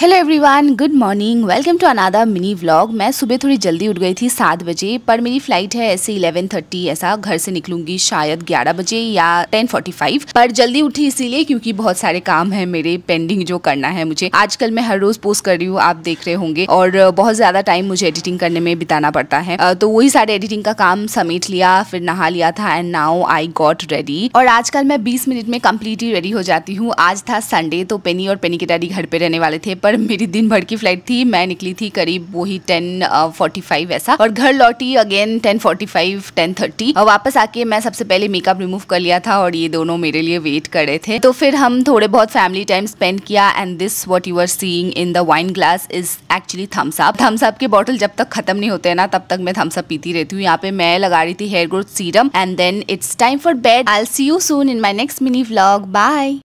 hello everyone good morning welcome to Anada mini vlog मैं सुबह थोड़ी जल्दी उठ गई थी सात बजे पर मेरी फ्लाइट है ऐसे इलेवन थर्टी ऐसा घर से निकलूंगी शायद ग्यारह बजे या टेन फोर्टी फाइव पर जल्दी उठी इसीलिए क्योंकि बहुत सारे काम है मेरे पेंडिंग जो करना है मुझे आजकल मैं हर रोज पोस्ट कर रही हूँ आप देख रहे होंगे और बहुत ज्यादा टाइम मुझे एडिटिंग करने में बिताना पड़ता है तो वही सारे एडिटिंग का काम समेट लिया फिर नहा लिया था and now I got ready और आजकल मैं बीस मिनट में कम्प्लीटली रेडी हो जाती हूँ आज था संडे तो पेनी और पेनी के डैडी घर पे रहने वाले थे पर मेरी दिन भर की फ्लाइट थी मैं निकली थी करीब वही टेन फोर्टी फाइव ऐसा और घर लौटी again ten forty five ten thirty वापस आके मैं सबसे पहले मेकअप रिमूव कर लिया था और ये दोनों मेरे लिए वेट कर रहे थे तो फिर हम थोड़े बहुत फैमिली टाइम स्पेंड किया and this what you are seeing in the wine glass is actually Thums Up Thums Up Thums Up के बॉटल जब तक खत्म नहीं होते ना तब तक मैं थम्सअप पीती रहती हूँ यहाँ पे मैं लगा रही थी hair growth serum and then it's time for bed I see you soon in my next mini vlog bye